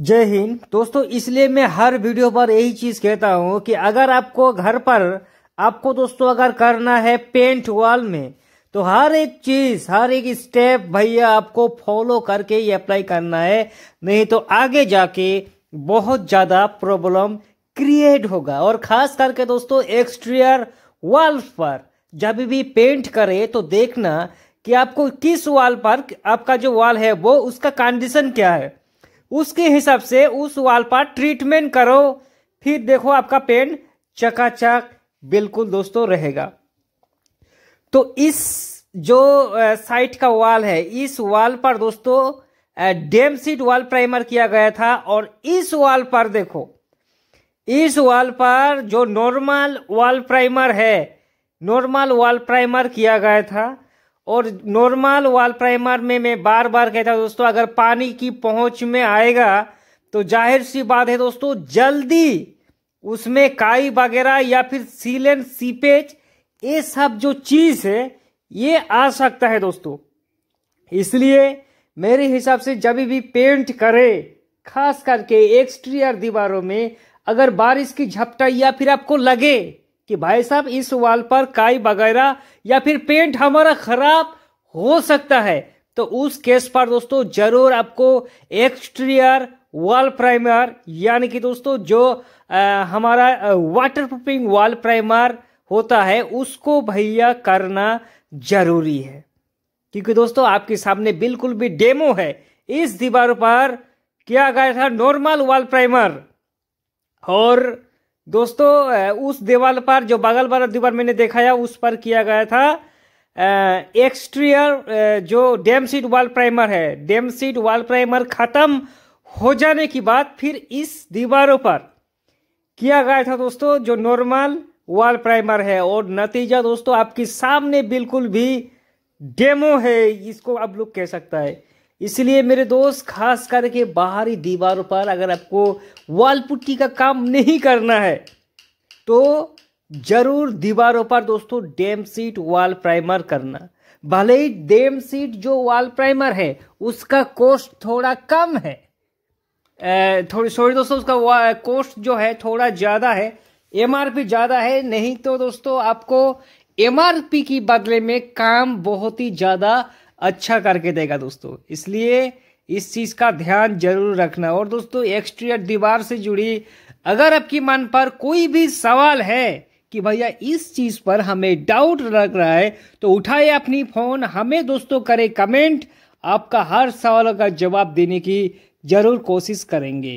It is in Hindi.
जय हिंद दोस्तों इसलिए मैं हर वीडियो पर यही चीज कहता हूं कि अगर आपको घर पर आपको दोस्तों अगर करना है पेंट वॉल में तो हर एक चीज हर एक स्टेप भैया आपको फॉलो करके ही अप्लाई करना है नहीं तो आगे जाके बहुत ज्यादा प्रॉब्लम क्रिएट होगा और खास करके दोस्तों एक्सटीरियर वॉल्स पर जब भी पेंट करे तो देखना कि आपको किस वॉल पर आपका जो वॉल है वो उसका कंडीशन क्या है उसके हिसाब से उस वाल पर ट्रीटमेंट करो फिर देखो आपका पेन चकाचक बिल्कुल दोस्तों रहेगा तो इस जो साइट का वाल है इस वाल पर दोस्तों डेम सीट वाल प्राइमर किया गया था और इस वाल पर देखो इस वाल पर जो नॉर्मल वाल प्राइमर है नॉर्मल वाल प्राइमर किया गया था और नॉर्मल वॉल प्राइमर में मैं बार बार कहता हूँ दोस्तों अगर पानी की पहुंच में आएगा तो जाहिर सी बात है दोस्तों जल्दी उसमें काई वगैरह या फिर सीलन सीपेज ये सब जो चीज़ है ये आ सकता है दोस्तों इसलिए मेरे हिसाब से जब भी पेंट करे खास करके एक्सटीरियर दीवारों में अगर बारिश की झपटा या फिर आपको लगे कि भाई साहब इस वाल पर काई वगैरह या फिर पेंट हमारा खराब हो सकता है तो उस केस पर दोस्तों जरूर आपको एक्सटीरियर वॉल प्राइमर यानी कि दोस्तों जो आ, हमारा वाटर प्रूफिंग वॉल प्राइमर होता है उसको भैया करना जरूरी है क्योंकि दोस्तों आपके सामने बिल्कुल भी डेमो है इस दीवार पर किया गया था नॉर्मल वॉल प्राइमर और दोस्तों उस दीवार पर जो बगल वाला दीवार मैंने है उस पर किया गया था एक्सट्रियर जो डेम सीट वॉल प्राइमर है डेम सीट वॉल प्राइमर खत्म हो जाने के बाद फिर इस दीवारों पर किया गया था दोस्तों जो नॉर्मल वॉल प्राइमर है और नतीजा दोस्तों आपके सामने बिल्कुल भी डेमो है इसको आप लोग कह सकता है इसलिए मेरे दोस्त खास करके बाहरी दीवारों पर अगर आपको वॉल पुट्टी का काम नहीं करना है तो जरूर दीवारों पर दोस्तों डेम सीट वॉल प्राइमर करना भले ही डेम सीट जो वॉल प्राइमर है उसका कॉस्ट थोड़ा कम है थोड़ी सॉरी दोस्तों उसका कॉस्ट जो है थोड़ा ज़्यादा है एमआरपी ज़्यादा है नहीं तो दोस्तों आपको एमआरपी की बदले में काम बहुत ही ज़्यादा अच्छा करके देगा दोस्तों इसलिए इस चीज़ का ध्यान जरूर रखना और दोस्तों एक्सटीरियर दीवार से जुड़ी अगर आपकी मन पर कोई भी सवाल है कि भैया इस चीज़ पर हमें डाउट लग रहा है तो उठाए अपनी फ़ोन हमें दोस्तों करें कमेंट आपका हर सवाल का जवाब देने की ज़रूर कोशिश करेंगे